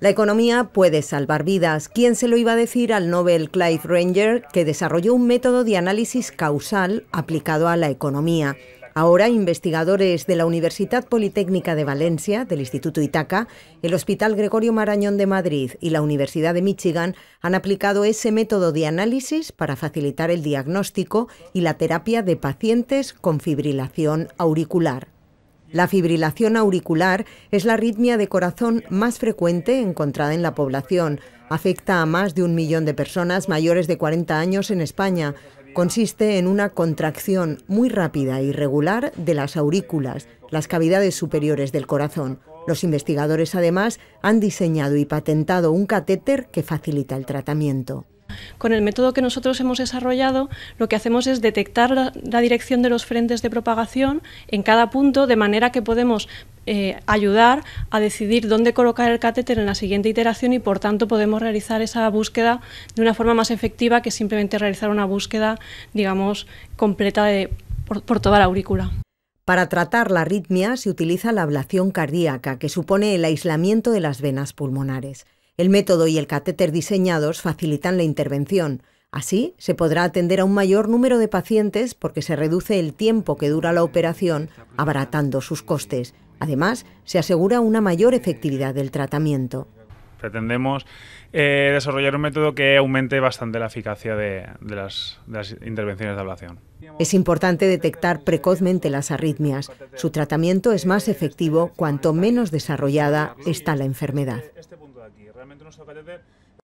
La economía puede salvar vidas. ¿Quién se lo iba a decir al Nobel Clive Ranger, que desarrolló un método de análisis causal aplicado a la economía? Ahora, investigadores de la Universidad Politécnica de Valencia, del Instituto Itaca, el Hospital Gregorio Marañón de Madrid y la Universidad de Michigan han aplicado ese método de análisis para facilitar el diagnóstico y la terapia de pacientes con fibrilación auricular. La fibrilación auricular es la arritmia de corazón más frecuente encontrada en la población. Afecta a más de un millón de personas mayores de 40 años en España. Consiste en una contracción muy rápida y regular de las aurículas, las cavidades superiores del corazón. Los investigadores además han diseñado y patentado un catéter que facilita el tratamiento con el método que nosotros hemos desarrollado, lo que hacemos es detectar la, dirección de los frentes de propagación en cada punto, de manera que podemos eh, ayudar a decidir dónde colocar el catéter en la siguiente iteración y, por tanto, podemos realizar esa búsqueda de una forma más efectiva que simplemente realizar una búsqueda, digamos, completa por toda la aurícula. Para tratar la arritmia se utiliza la ablación cardíaca, que supone el aislamiento de las venas pulmonares. El método y el catéter diseñados facilitan la intervención. Así, se podrá atender a un mayor número de pacientes porque se reduce el tiempo que dura la operación, abaratando sus costes. Además, se asegura una mayor efectividad del tratamiento. Pretendemos eh, desarrollar un método que aumente bastante la eficacia de las intervenciones de ablación. Es importante detectar precozmente las arritmias. Su tratamiento es más efectivo cuanto menos desarrollada está la enfermedad realmente no a apetece,